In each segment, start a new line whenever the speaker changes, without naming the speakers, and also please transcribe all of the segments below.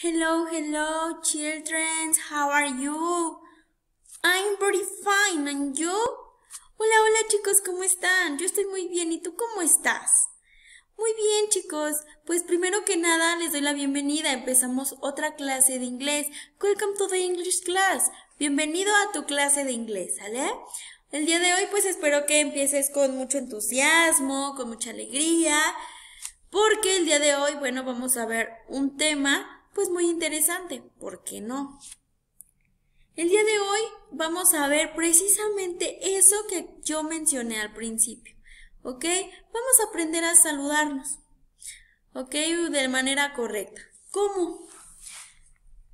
Hello, hello, children. How are you? I'm very fine. And you? Hola, hola, chicos. ¿Cómo están? Yo estoy muy bien. ¿Y tú cómo estás? Muy bien, chicos. Pues primero que nada, les doy la bienvenida. Empezamos otra clase de inglés. Welcome to the English class. Bienvenido a tu clase de inglés, ¿sale? El día de hoy, pues espero que empieces con mucho entusiasmo, con mucha alegría, porque el día de hoy, bueno, vamos a ver un tema pues muy interesante, ¿por qué no? El día de hoy vamos a ver precisamente eso que yo mencioné al principio, ¿ok? Vamos a aprender a saludarnos, ¿ok? De manera correcta. ¿Cómo?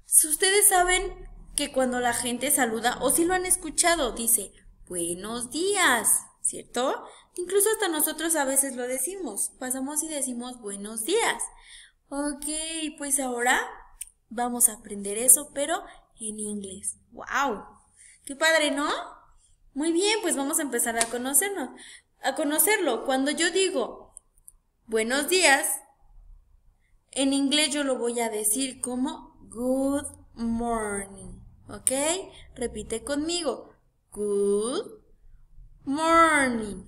Si ustedes saben que cuando la gente saluda, o si lo han escuchado, dice, buenos días, ¿cierto? Incluso hasta nosotros a veces lo decimos, pasamos y decimos buenos días. Ok, pues ahora vamos a aprender eso, pero en inglés. ¡Wow! ¡Qué padre, ¿no? Muy bien, pues vamos a empezar a conocernos. A conocerlo. Cuando yo digo buenos días, en inglés yo lo voy a decir como good morning. ¿Ok? Repite conmigo. Good morning.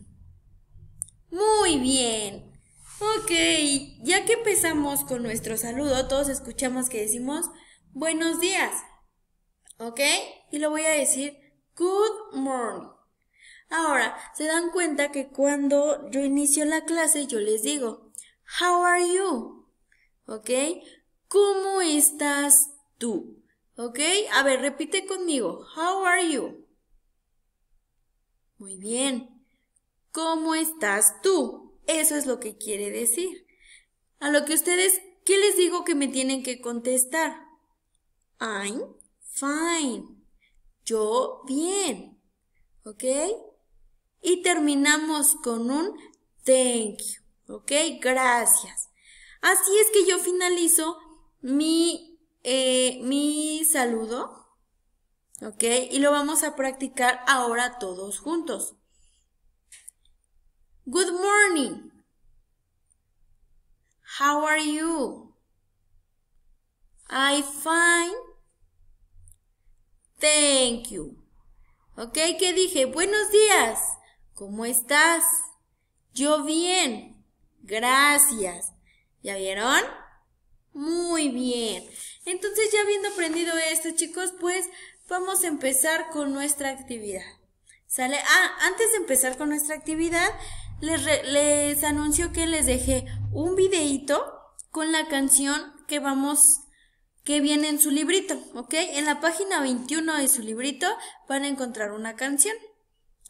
Muy bien. Ok, ya que empezamos con nuestro saludo, todos escuchamos que decimos buenos días. ¿Ok? Y lo voy a decir good morning. Ahora, se dan cuenta que cuando yo inicio la clase yo les digo how are you? ¿Ok? ¿Cómo estás tú? ¿Ok? A ver, repite conmigo. How are you? Muy bien. ¿Cómo estás tú? Eso es lo que quiere decir. A lo que ustedes, ¿qué les digo que me tienen que contestar? I'm fine. Yo bien. ¿Ok? Y terminamos con un thank you. ¿Ok? Gracias. Así es que yo finalizo mi, eh, mi saludo. ¿Ok? Y lo vamos a practicar ahora todos juntos. Good morning. How are you? I fine. Thank you. Ok, ¿qué dije? Buenos días. ¿Cómo estás? Yo bien. Gracias. ¿Ya vieron? Muy bien. Entonces, ya habiendo aprendido esto, chicos, pues vamos a empezar con nuestra actividad. ¿Sale? Ah, antes de empezar con nuestra actividad, les, anuncio que les dejé un videíto con la canción que vamos que viene en su librito, ¿ok? En la página 21 de su librito van a encontrar una canción,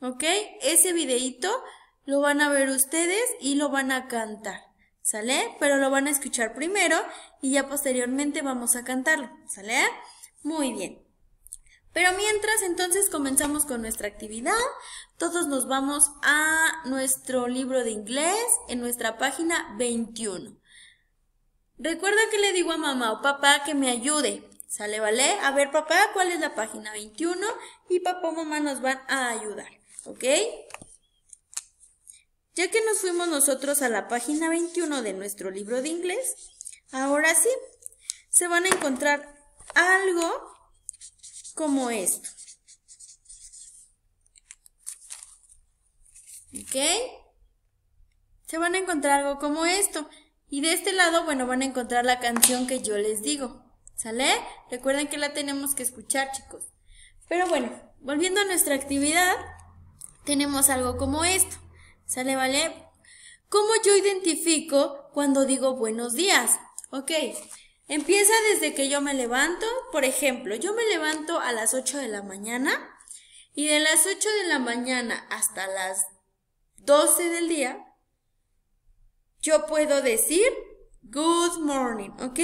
¿ok? Ese videíto lo van a ver ustedes y lo van a cantar, ¿sale? Pero lo van a escuchar primero y ya posteriormente vamos a cantarlo, ¿sale? Muy bien. Pero mientras entonces comenzamos con nuestra actividad, todos nos vamos a nuestro libro de inglés en nuestra página 21. Recuerda que le digo a mamá o papá que me ayude. ¿Sale, vale? A ver, papá, ¿cuál es la página 21? Y papá o mamá nos van a ayudar, ¿ok? Ya que nos fuimos nosotros a la página 21 de nuestro libro de inglés, ahora sí, se van a encontrar algo como esto. ¿Ok? Se van a encontrar algo como esto. Y de este lado, bueno, van a encontrar la canción que yo les digo. ¿Sale? Recuerden que la tenemos que escuchar, chicos. Pero bueno, volviendo a nuestra actividad, tenemos algo como esto. ¿Sale, vale? ¿Cómo yo identifico cuando digo buenos días? Ok, Empieza desde que yo me levanto. Por ejemplo, yo me levanto a las 8 de la mañana y de las 8 de la mañana hasta las 12 del día, yo puedo decir good morning, ¿ok?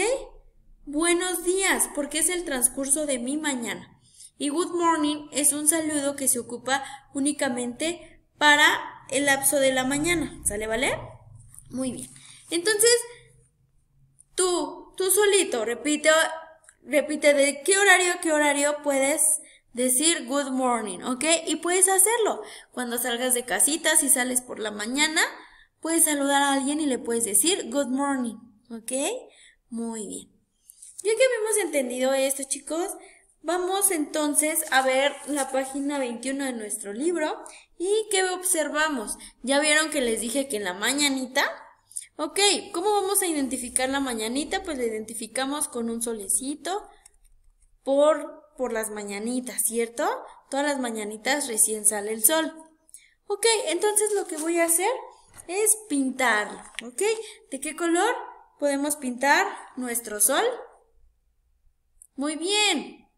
Buenos días, porque es el transcurso de mi mañana. Y good morning es un saludo que se ocupa únicamente para el lapso de la mañana. ¿Sale, vale? Muy bien. Entonces, tú tú solito, repite, repite de qué horario, qué horario puedes decir good morning, ¿ok? Y puedes hacerlo. Cuando salgas de casita, si sales por la mañana, puedes saludar a alguien y le puedes decir good morning, ¿ok? Muy bien. Ya que hemos entendido esto, chicos, vamos entonces a ver la página 21 de nuestro libro y qué observamos. Ya vieron que les dije que en la mañanita Ok, ¿cómo vamos a identificar la mañanita? Pues la identificamos con un solecito por, por las mañanitas, ¿cierto? Todas las mañanitas recién sale el sol. Ok, entonces lo que voy a hacer es pintar, ¿ok? ¿De qué color podemos pintar nuestro sol? Muy bien.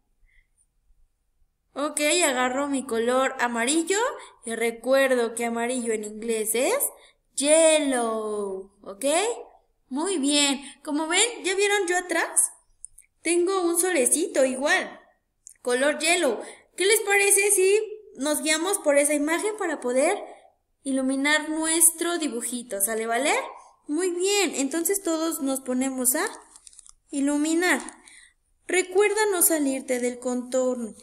Ok, agarro mi color amarillo y recuerdo que amarillo en inglés es yellow, ¿ok? Muy bien. Como ven, ¿ya vieron yo atrás? Tengo un solecito igual, color yellow. ¿Qué les parece si nos guiamos por esa imagen para poder iluminar nuestro dibujito? ¿Sale valer? Muy bien, entonces todos nos ponemos a iluminar. Recuerda no salirte del contorno.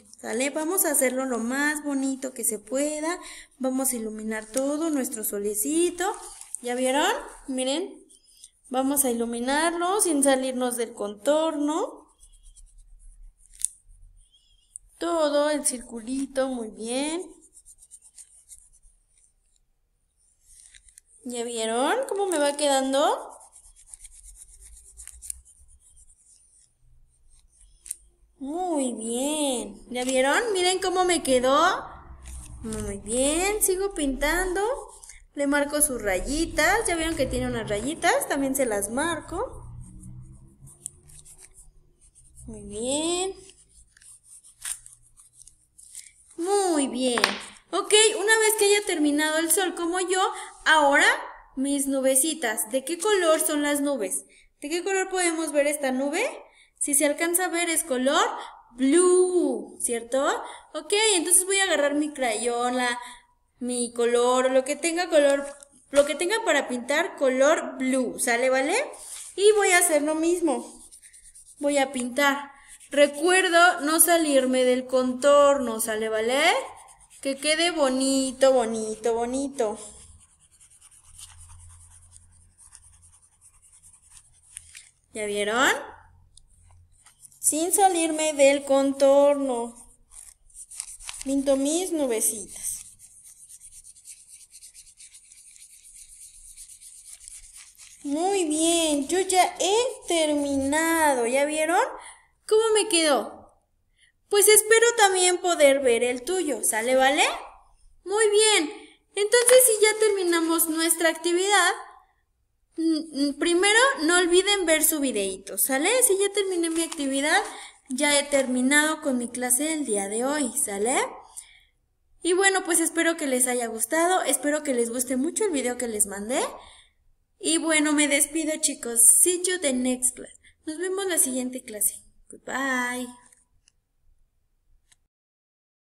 Vamos a hacerlo lo más bonito que se pueda. Vamos a iluminar todo nuestro solecito. ¿Ya vieron? Miren. Vamos a iluminarlo sin salirnos del contorno. Todo el circulito, muy bien. ¿Ya vieron cómo me va quedando? Muy bien. ¿Ya vieron? Miren cómo me quedó. Muy bien. Sigo pintando. Le marco sus rayitas. ¿Ya vieron que tiene unas rayitas? También se las marco. Muy bien. Muy bien. Ok, una vez que haya terminado el sol como yo, ahora mis nubecitas. ¿De qué color son las nubes? ¿De qué color podemos ver esta nube? Si se alcanza a ver es color blue, ¿cierto? Ok, entonces voy a agarrar mi crayola, mi color, lo que tenga color, lo que tenga para pintar color blue, ¿sale, vale? Y voy a hacer lo mismo. Voy a pintar. Recuerdo no salirme del contorno, ¿sale, vale? Que quede bonito, bonito, bonito. ¿Ya vieron? sin salirme del contorno. Pinto mis nubecitas. Muy bien, yo ya he terminado. ¿Ya vieron? ¿Cómo me quedó? Pues espero también poder ver el tuyo. ¿Sale, vale? Muy bien. Entonces, si ya terminamos nuestra actividad, Mm, mm, primero, no olviden ver su videito, ¿sale? Si ya terminé mi actividad, ya he terminado con mi clase del día de hoy, ¿sale? Y bueno, pues espero que les haya gustado, espero que les guste mucho el video que les mandé. Y bueno, me despido chicos. See you the next class. Nos vemos la siguiente clase. Bye.